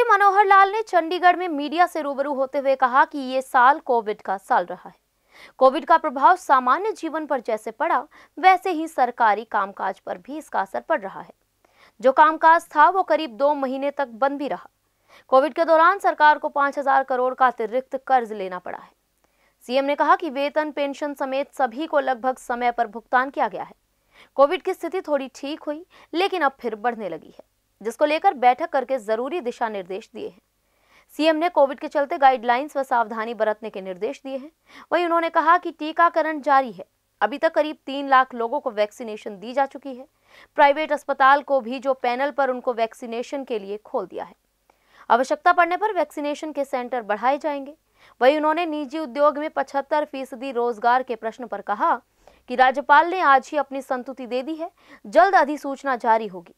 मुख्यमंत्री मनोहर लाल ने चंडीगढ़ में मीडिया से रूबरू होते हुए कहा कि ये साल कोविड का साल रहा है कोविड का प्रभाव सामान्य जीवन पर जैसे पड़ा वैसे ही सरकारी कामकाज पर भी इसका असर पड़ रहा है जो कामकाज था वो करीब दो महीने तक बंद भी रहा कोविड के दौरान सरकार को पांच हजार करोड़ का अतिरिक्त कर्ज लेना पड़ा है सीएम ने कहा कि वेतन पेंशन समेत सभी को लगभग समय पर भुगतान किया गया है कोविड की स्थिति थोड़ी ठीक हुई लेकिन अब फिर बढ़ने लगी है जिसको लेकर बैठक करके जरूरी दिशा निर्देश दिए हैं सीएम ने कोविड के चलते गाइडलाइंस व सावधानी बरतने के निर्देश दिए हैं वहीं उन्होंने कहा कि टीकाकरण जारी है अभी तक करीब तीन लाख लोगों को वैक्सीनेशन दी जा चुकी है प्राइवेट अस्पताल को भी जो पैनल पर उनको वैक्सीनेशन के लिए खोल दिया है आवश्यकता पड़ने पर वैक्सीनेशन के सेंटर बढ़ाए जाएंगे वहीं उन्होंने निजी उद्योग में पचहत्तर फीसदी रोजगार के प्रश्न पर कहा कि राज्यपाल ने आज ही अपनी संतुति दे दी है जल्द अधिसूचना जारी होगी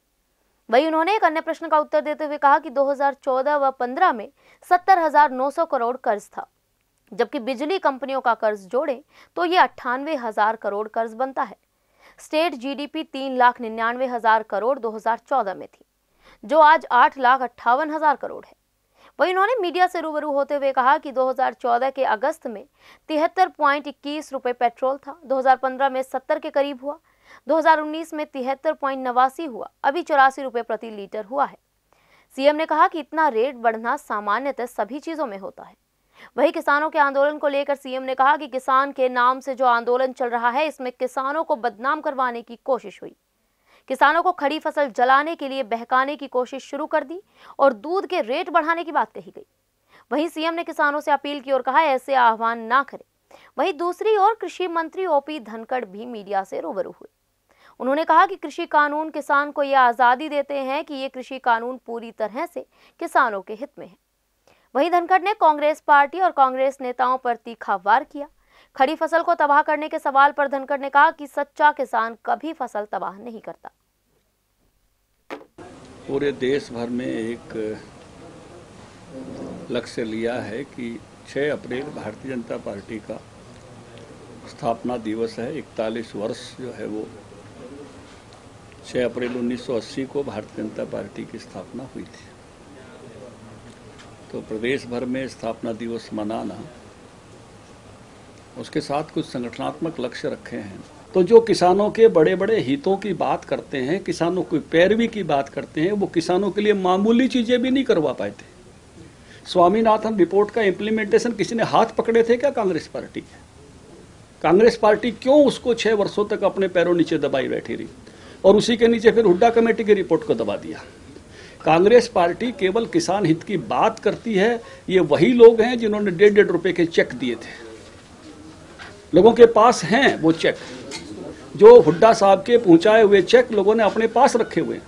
वहीं उन्होंने एक अन्य प्रश्न का उत्तर देते हुए कहा कि 2014 व 15 में सत्तर करोड़ कर्ज था जबकि बिजली कंपनियों का कर्ज जोड़े तो ये अट्ठानवे हजार करोड़ कर्ज बनता है स्टेट जीडीपी तीन लाख निन्यानवे हजार करोड़ 2014 में थी जो आज आठ लाख अट्ठावन हजार करोड़ है वहीं उन्होंने मीडिया से रूबरू होते हुए कहा कि 2014 के अगस्त में तिहत्तर पॉइंट इक्कीस रुपए पेट्रोल था 2015 में सत्तर के करीब हुआ 2019 में तिहत्तर पॉइंट नवासी हुआ अभी चौरासी रुपए प्रति लीटर हुआ है सीएम ने कहा कि इतना रेट बढ़ना सामान्यतः सभी चीजों में होता है वही किसानों के आंदोलन को लेकर सीएम ने कहा कि किसान के नाम से जो आंदोलन चल रहा है इसमें किसानों को बदनाम करवाने की कोशिश हुई किसानों को खड़ी फसल जलाने के लिए बहकाने की कोशिश शुरू कर दी और दूध के रेट बढ़ाने की बात कही गई वहीं सीएम ने किसानों से अपील की और कहा ऐसे आह्वान ना करें वहीं दूसरी ओर कृषि मंत्री ओपी धनखड़ भी मीडिया से रूबरू हुए उन्होंने कहा कि कृषि कानून किसान को ये आज़ादी देते हैं कि ये कृषि कानून पूरी तरह से किसानों के हित में है वही धनखड़ ने कांग्रेस पार्टी और कांग्रेस नेताओं पर तीखा वार किया खड़ी फसल को तबाह करने के सवाल पर धनखड़ ने कहा कि सच्चा किसान कभी फसल तबाह नहीं करता पूरे देश भर में एक लक्ष्य लिया है कि 6 अप्रैल भारतीय जनता पार्टी का स्थापना दिवस है इकतालीस वर्ष जो है वो छह अप्रैल 1980 को भारतीय जनता पार्टी की स्थापना हुई थी तो प्रदेश भर में स्थापना दिवस मनाना उसके साथ कुछ संगठनात्मक लक्ष्य रखे हैं तो जो किसानों के बड़े बड़े हितों की बात करते हैं किसानों की पैरवी की बात करते हैं वो किसानों के लिए मामूली चीज़ें भी नहीं करवा पाए थे स्वामीनाथन रिपोर्ट का इम्प्लीमेंटेशन किसी ने हाथ पकड़े थे क्या कांग्रेस पार्टी के कांग्रेस पार्टी क्यों उसको छह वर्षों तक अपने पैरों नीचे दबाई बैठी रही और उसी के नीचे फिर हुड्डा कमेटी की रिपोर्ट को दबा दिया कांग्रेस पार्टी केवल किसान हित की बात करती है ये वही लोग हैं जिन्होंने डेढ़ डेढ़ रुपए के चेक दिए थे लोगों के पास हैं वो चेक जो हुड्डा साहब के पहुंचाए हुए चेक लोगों ने अपने पास रखे हुए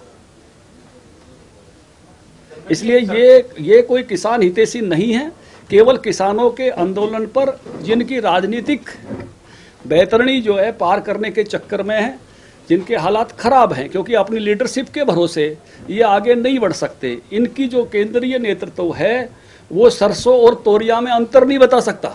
इसलिए ये ये कोई किसान हितेशी नहीं है केवल किसानों के आंदोलन पर जिनकी राजनीतिक बेहतरणी जो है पार करने के चक्कर में है जिनके हालात खराब हैं क्योंकि अपनी लीडरशिप के भरोसे ये आगे नहीं बढ़ सकते इनकी जो केंद्रीय नेतृत्व है वो सरसों और तोरिया में अंतर नहीं बता सकता